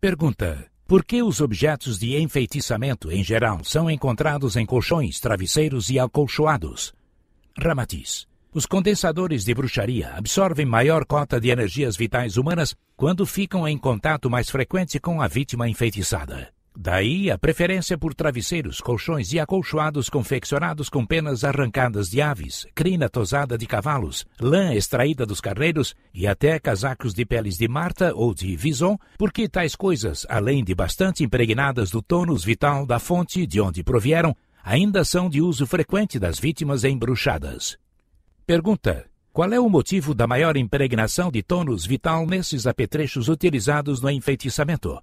Pergunta: Por que os objetos de enfeitiçamento em geral são encontrados em colchões, travesseiros e acolchoados? Ramatiz: Os condensadores de bruxaria absorvem maior cota de energias vitais humanas quando ficam em contato mais frequente com a vítima enfeitiçada. Daí a preferência por travesseiros, colchões e acolchoados confeccionados com penas arrancadas de aves, crina tosada de cavalos, lã extraída dos carreiros e até casacos de peles de marta ou de vison, porque tais coisas, além de bastante impregnadas do tônus vital da fonte de onde provieram, ainda são de uso frequente das vítimas embruxadas. Pergunta: qual é o motivo da maior impregnação de tônus vital nesses apetrechos utilizados no enfeitiçamento?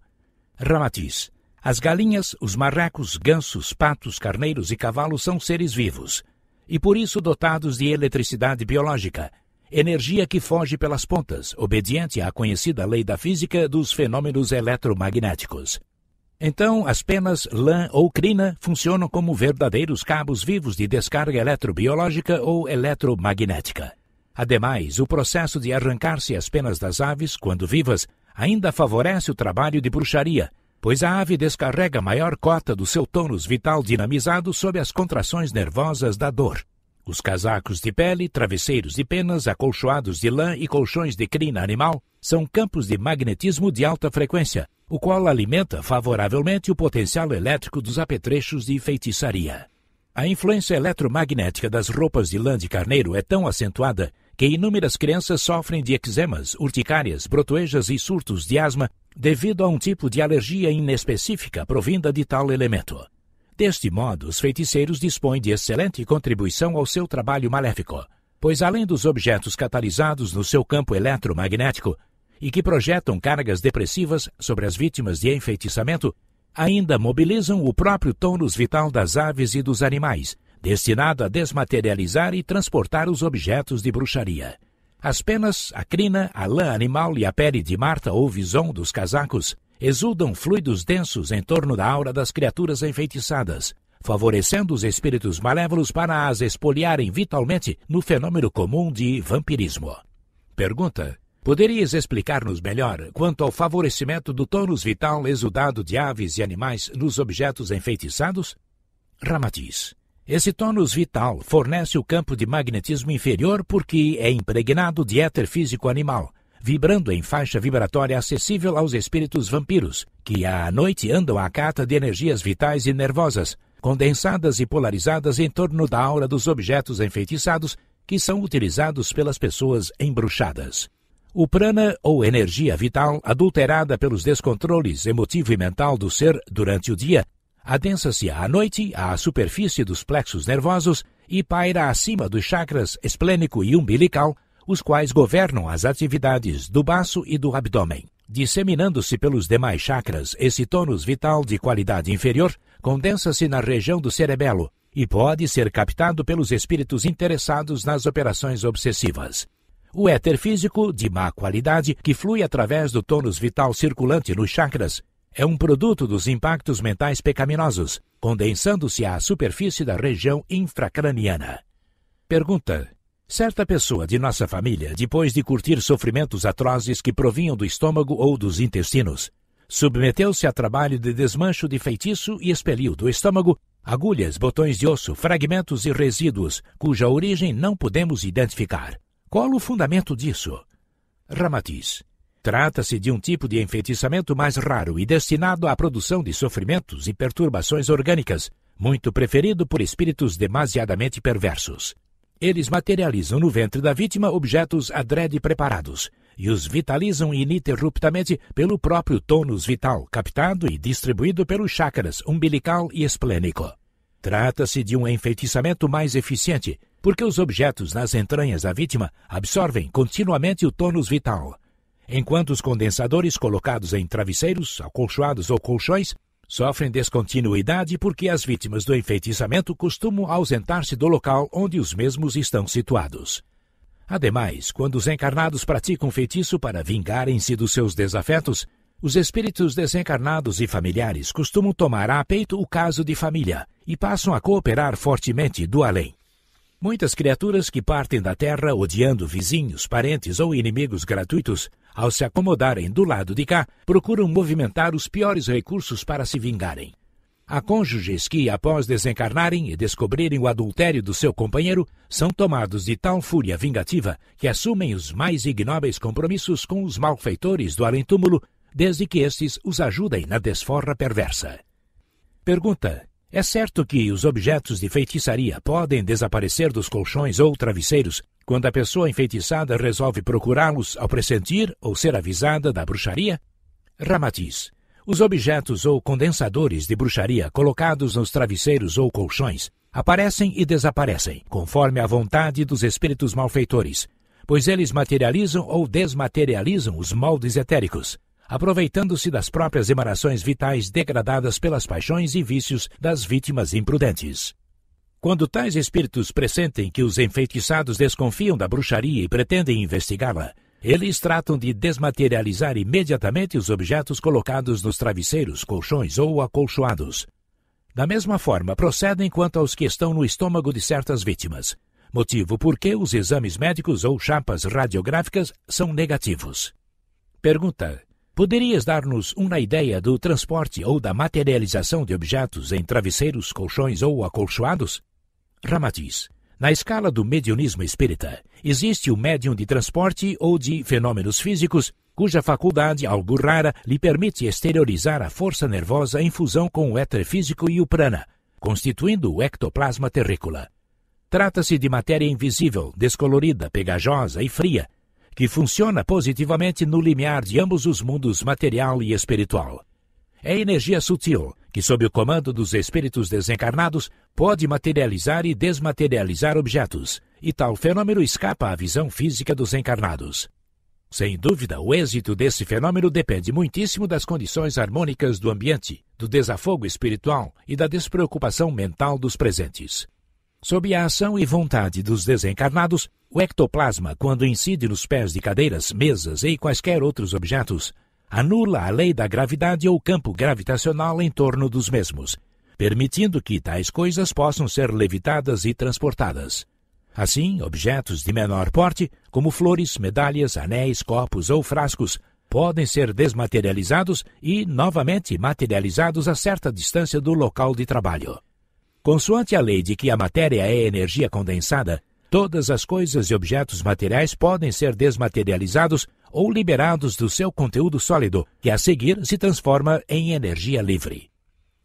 Ramatiz. As galinhas, os marrecos, gansos, patos, carneiros e cavalos são seres vivos e por isso dotados de eletricidade biológica, energia que foge pelas pontas, obediente à conhecida lei da física dos fenômenos eletromagnéticos. Então, as penas lã ou crina funcionam como verdadeiros cabos vivos de descarga eletrobiológica ou eletromagnética. Ademais, o processo de arrancar-se as penas das aves, quando vivas, ainda favorece o trabalho de bruxaria, pois a ave descarrega maior cota do seu tônus vital dinamizado sob as contrações nervosas da dor. Os casacos de pele, travesseiros e penas, acolchoados de lã e colchões de crina animal são campos de magnetismo de alta frequência, o qual alimenta favoravelmente o potencial elétrico dos apetrechos de feitiçaria. A influência eletromagnética das roupas de lã de carneiro é tão acentuada que inúmeras crianças sofrem de eczemas, urticárias, brotoejas e surtos de asma devido a um tipo de alergia inespecífica provinda de tal elemento. Deste modo, os feiticeiros dispõem de excelente contribuição ao seu trabalho maléfico, pois além dos objetos catalisados no seu campo eletromagnético e que projetam cargas depressivas sobre as vítimas de enfeitiçamento, ainda mobilizam o próprio tônus vital das aves e dos animais, destinado a desmaterializar e transportar os objetos de bruxaria. As penas, a crina, a lã animal e a pele de Marta ou visão dos casacos exudam fluidos densos em torno da aura das criaturas enfeitiçadas, favorecendo os espíritos malévolos para as espoliarem vitalmente no fenômeno comum de vampirismo. Pergunta: Poderias explicar-nos melhor quanto ao favorecimento do tônus vital exudado de aves e animais nos objetos enfeitiçados? Ramatiz. Esse tônus vital fornece o campo de magnetismo inferior porque é impregnado de éter físico animal, vibrando em faixa vibratória acessível aos espíritos vampiros, que à noite andam à cata de energias vitais e nervosas, condensadas e polarizadas em torno da aura dos objetos enfeitiçados que são utilizados pelas pessoas embruxadas. O prana, ou energia vital, adulterada pelos descontroles emotivo e mental do ser durante o dia, adensa-se à noite à superfície dos plexos nervosos e paira acima dos chakras esplênico e umbilical, os quais governam as atividades do baço e do abdômen, disseminando-se pelos demais chakras esse tônus vital de qualidade inferior, condensa-se na região do cerebelo e pode ser captado pelos espíritos interessados nas operações obsessivas. O éter físico, de má qualidade, que flui através do tônus vital circulante nos chakras, é um produto dos impactos mentais pecaminosos, condensando-se à superfície da região infracraniana. Pergunta: Certa pessoa de nossa família, depois de curtir sofrimentos atrozes que provinham do estômago ou dos intestinos, submeteu-se a trabalho de desmancho de feitiço e expeliu do estômago agulhas, botões de osso, fragmentos e resíduos cuja origem não podemos identificar. Qual o fundamento disso? Ramatiz. Trata-se de um tipo de enfeitiçamento mais raro e destinado à produção de sofrimentos e perturbações orgânicas, muito preferido por espíritos demasiadamente perversos. Eles materializam no ventre da vítima objetos adrede preparados e os vitalizam ininterruptamente pelo próprio tônus vital, captado e distribuído pelos chakras umbilical e esplênico. Trata-se de um enfeitiçamento mais eficiente, porque os objetos nas entranhas da vítima absorvem continuamente o tônus vital, enquanto os condensadores colocados em travesseiros, acolchoados ou colchões sofrem descontinuidade porque as vítimas do enfeitiçamento costumam ausentar-se do local onde os mesmos estão situados. Ademais, quando os encarnados praticam feitiço para vingarem-se dos seus desafetos, os espíritos desencarnados e familiares costumam tomar a peito o caso de família e passam a cooperar fortemente do além. Muitas criaturas que partem da Terra odiando vizinhos, parentes ou inimigos gratuitos ao se acomodarem do lado de cá, procuram movimentar os piores recursos para se vingarem. Há cônjuges que, após desencarnarem e descobrirem o adultério do seu companheiro, são tomados de tal fúria vingativa que assumem os mais ignóbeis compromissos com os malfeitores do além-túmulo, desde que estes os ajudem na desforra perversa. Pergunta: É certo que os objetos de feitiçaria podem desaparecer dos colchões ou travesseiros quando a pessoa enfeitiçada resolve procurá-los ao pressentir ou ser avisada da bruxaria, ramatiz. Os objetos ou condensadores de bruxaria colocados nos travesseiros ou colchões aparecem e desaparecem, conforme a vontade dos espíritos malfeitores, pois eles materializam ou desmaterializam os moldes etéricos, aproveitando-se das próprias emanações vitais degradadas pelas paixões e vícios das vítimas imprudentes. Quando tais espíritos pressentem que os enfeitiçados desconfiam da bruxaria e pretendem investigá-la, eles tratam de desmaterializar imediatamente os objetos colocados nos travesseiros, colchões ou acolchoados. Da mesma forma, procedem quanto aos que estão no estômago de certas vítimas, motivo por que os exames médicos ou chapas radiográficas são negativos. Pergunta: Poderias dar-nos uma ideia do transporte ou da materialização de objetos em travesseiros, colchões ou acolchoados? Ramatiz. Na escala do mediunismo espírita, existe o médium de transporte ou de fenômenos físicos, cuja faculdade, algo rara, lhe permite exteriorizar a força nervosa em fusão com o éter físico e o prana, constituindo o ectoplasma terrícola. Trata-se de matéria invisível, descolorida, pegajosa e fria, que funciona positivamente no limiar de ambos os mundos material e espiritual é energia sutil, que, sob o comando dos espíritos desencarnados, pode materializar e desmaterializar objetos, e tal fenômeno escapa à visão física dos encarnados. Sem dúvida, o êxito desse fenômeno depende muitíssimo das condições harmônicas do ambiente, do desafogo espiritual e da despreocupação mental dos presentes. Sob a ação e vontade dos desencarnados, o ectoplasma, quando incide nos pés de cadeiras, mesas e quaisquer outros objetos, anula a lei da gravidade ou campo gravitacional em torno dos mesmos, permitindo que tais coisas possam ser levitadas e transportadas. Assim, objetos de menor porte, como flores, medalhas, anéis, copos ou frascos, podem ser desmaterializados e novamente materializados a certa distância do local de trabalho. Consoante a lei de que a matéria é energia condensada, todas as coisas e objetos materiais podem ser desmaterializados ou liberados do seu conteúdo sólido, que a seguir se transforma em energia livre.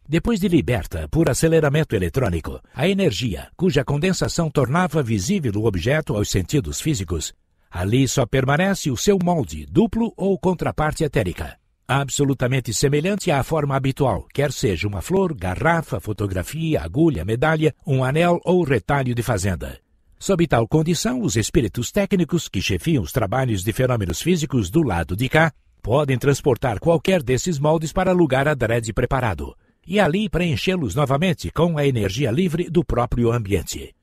Depois de liberta por aceleramento eletrônico, a energia, cuja condensação tornava visível o objeto aos sentidos físicos, ali só permanece o seu molde duplo ou contraparte etérica, absolutamente semelhante à forma habitual, quer seja uma flor, garrafa, fotografia, agulha, medalha, um anel ou retalho de fazenda. Sob tal condição, os espíritos técnicos que chefiam os trabalhos de fenômenos físicos do lado de cá podem transportar qualquer desses moldes para lugar adrede preparado e ali preenchê-los novamente com a energia livre do próprio ambiente.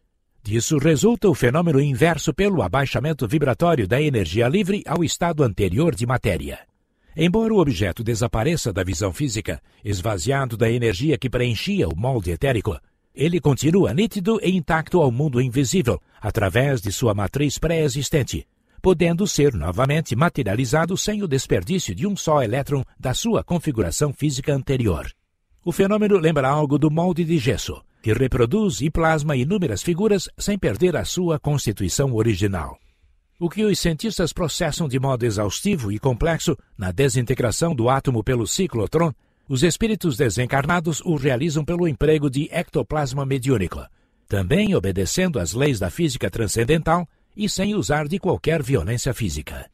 Disso resulta o fenômeno inverso pelo abaixamento vibratório da energia livre ao estado anterior de matéria. Embora o objeto desapareça da visão física, esvaziado da energia que preenchia o molde etérico, ele continua nítido e intacto ao mundo invisível, através de sua matriz pré-existente, podendo ser novamente materializado sem o desperdício de um só elétron da sua configuração física anterior. O fenômeno lembra algo do molde de gesso, que reproduz e plasma inúmeras figuras sem perder a sua constituição original. O que os cientistas processam de modo exaustivo e complexo na desintegração do átomo pelo ciclotron os espíritos desencarnados o realizam pelo emprego de ectoplasma mediúnico, também obedecendo às leis da física transcendental e sem usar de qualquer violência física.